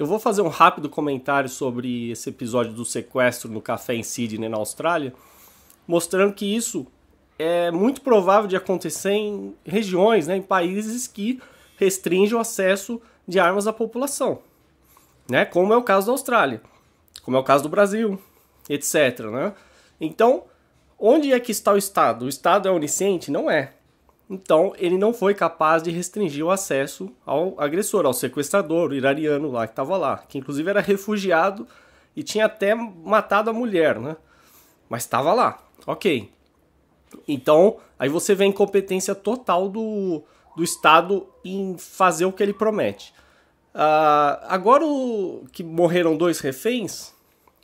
Eu vou fazer um rápido comentário sobre esse episódio do sequestro no café em Sydney, na Austrália, mostrando que isso é muito provável de acontecer em regiões, né, em países que restringem o acesso de armas à população, né, como é o caso da Austrália, como é o caso do Brasil, etc. Né? Então, onde é que está o Estado? O Estado é onisciente? Não é. Então, ele não foi capaz de restringir o acesso ao agressor, ao sequestrador, o iraniano lá que estava lá, que inclusive era refugiado e tinha até matado a mulher, né? Mas estava lá, ok. Então, aí você vê a incompetência total do, do Estado em fazer o que ele promete. Uh, agora o, que morreram dois reféns,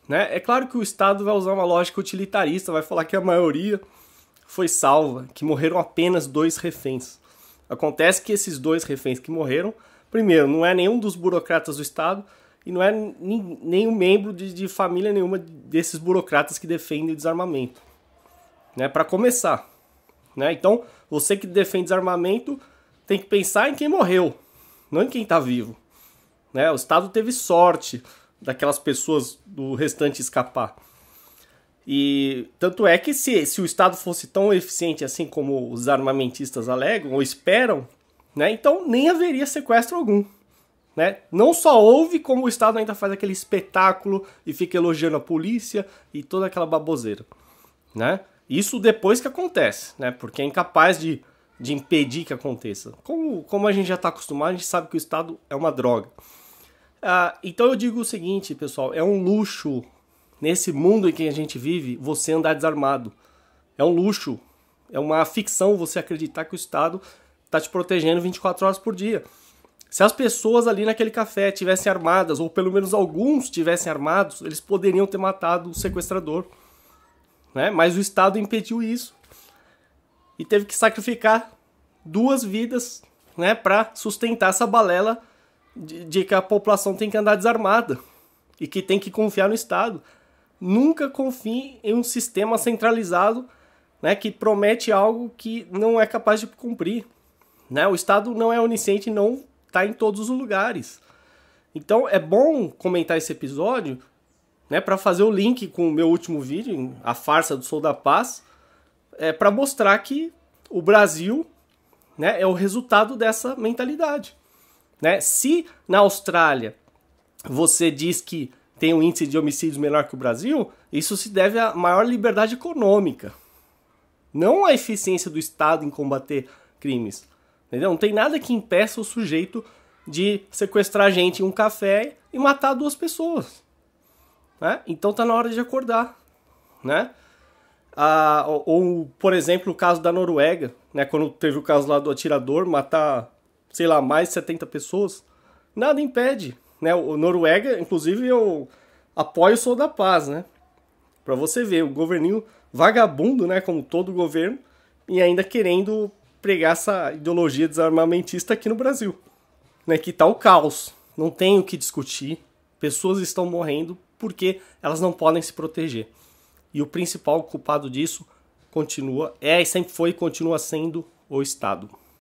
né? É claro que o Estado vai usar uma lógica utilitarista, vai falar que é a maioria foi salva, que morreram apenas dois reféns. Acontece que esses dois reféns que morreram, primeiro, não é nenhum dos burocratas do Estado e não é nenhum membro de, de família nenhuma desses burocratas que defendem o desarmamento. Né, para começar. Né? Então, você que defende desarmamento tem que pensar em quem morreu, não em quem está vivo. Né? O Estado teve sorte daquelas pessoas do restante escapar. E tanto é que se, se o Estado fosse tão eficiente assim como os armamentistas alegam ou esperam, né, então nem haveria sequestro algum. Né? Não só houve, como o Estado ainda faz aquele espetáculo e fica elogiando a polícia e toda aquela baboseira. Né? Isso depois que acontece, né? porque é incapaz de, de impedir que aconteça. Como, como a gente já está acostumado, a gente sabe que o Estado é uma droga. Ah, então eu digo o seguinte, pessoal: é um luxo Nesse mundo em que a gente vive, você andar desarmado é um luxo, é uma ficção você acreditar que o Estado está te protegendo 24 horas por dia. Se as pessoas ali naquele café tivessem armadas, ou pelo menos alguns tivessem armados, eles poderiam ter matado o sequestrador. Né? Mas o Estado impediu isso. E teve que sacrificar duas vidas né, para sustentar essa balela de, de que a população tem que andar desarmada e que tem que confiar no Estado nunca confie em um sistema centralizado né, que promete algo que não é capaz de cumprir. Né? O Estado não é onisciente, não está em todos os lugares. Então é bom comentar esse episódio né, para fazer o link com o meu último vídeo, a farsa do Sou da Paz, é, para mostrar que o Brasil né, é o resultado dessa mentalidade. Né? Se na Austrália você diz que tem um índice de homicídios melhor que o Brasil, isso se deve à maior liberdade econômica. Não à eficiência do Estado em combater crimes. Entendeu? Não tem nada que impeça o sujeito de sequestrar gente em um café e matar duas pessoas. Né? Então tá na hora de acordar. Né? Ah, ou, ou, por exemplo, o caso da Noruega, né? quando teve o caso lá do atirador matar, sei lá, mais de 70 pessoas. Nada impede né? O Noruega, inclusive, eu apoio sou da paz, né? Para você ver, o governinho vagabundo, né, como todo governo, e ainda querendo pregar essa ideologia desarmamentista aqui no Brasil, né? Que tá o caos, não tem o que discutir. Pessoas estão morrendo porque elas não podem se proteger. E o principal culpado disso continua é e sempre foi e continua sendo o Estado.